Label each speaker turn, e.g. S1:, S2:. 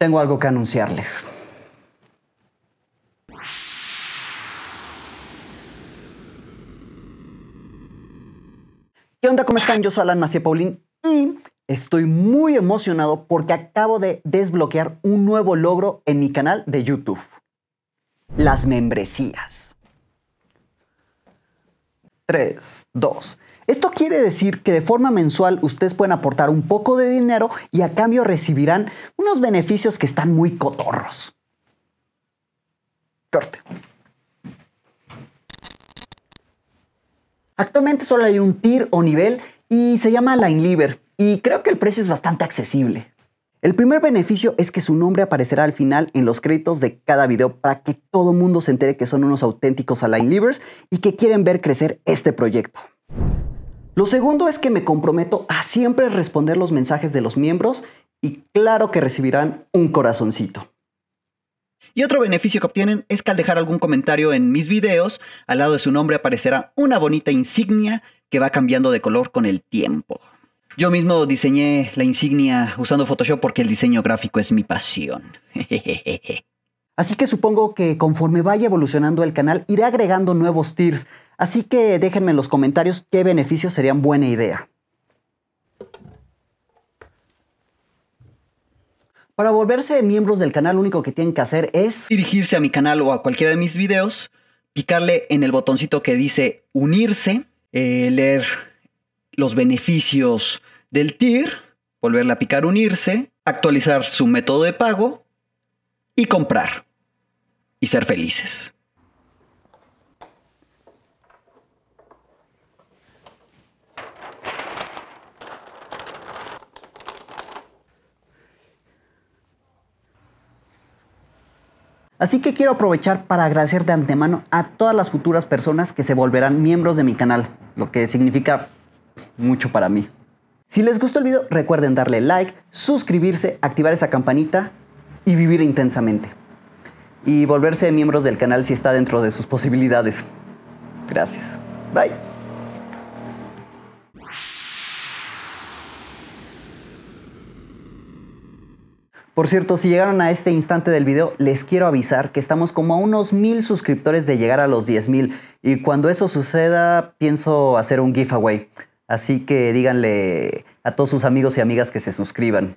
S1: tengo algo que anunciarles. ¿Qué onda? ¿Cómo están? Yo soy Alan Macié Paulín y estoy muy emocionado porque acabo de desbloquear un nuevo logro en mi canal de YouTube. Las membresías. 3, 2. Esto quiere decir que de forma mensual ustedes pueden aportar un poco de dinero y a cambio recibirán unos beneficios que están muy cotorros. Corte. Actualmente solo hay un tier o nivel y se llama Line Liver y creo que el precio es bastante accesible. El primer beneficio es que su nombre aparecerá al final en los créditos de cada video para que todo mundo se entere que son unos auténticos Align Leavers y que quieren ver crecer este proyecto. Lo segundo es que me comprometo a siempre responder los mensajes de los miembros y claro que recibirán un corazoncito. Y otro beneficio que obtienen es que al dejar algún comentario en mis videos, al lado de su nombre aparecerá una bonita insignia que va cambiando de color con el tiempo. Yo mismo diseñé la insignia usando Photoshop porque el diseño gráfico es mi pasión. Así que supongo que conforme vaya evolucionando el canal iré agregando nuevos tiers, así que déjenme en los comentarios qué beneficios serían buena idea. Para volverse miembros del canal, lo único que tienen que hacer es dirigirse a mi canal o a cualquiera de mis videos, picarle en el botoncito que dice unirse, eh, leer los beneficios del TIR, volverle a picar unirse, actualizar su método de pago y comprar y ser felices. Así que quiero aprovechar para agradecer de antemano a todas las futuras personas que se volverán miembros de mi canal, lo que significa mucho para mí. Si les gustó el video, recuerden darle like, suscribirse, activar esa campanita y vivir intensamente. Y volverse miembros del canal si está dentro de sus posibilidades. Gracias. Bye. Por cierto, si llegaron a este instante del video, les quiero avisar que estamos como a unos mil suscriptores de llegar a los 10.000 y cuando eso suceda pienso hacer un giveaway. Así que díganle a todos sus amigos y amigas que se suscriban.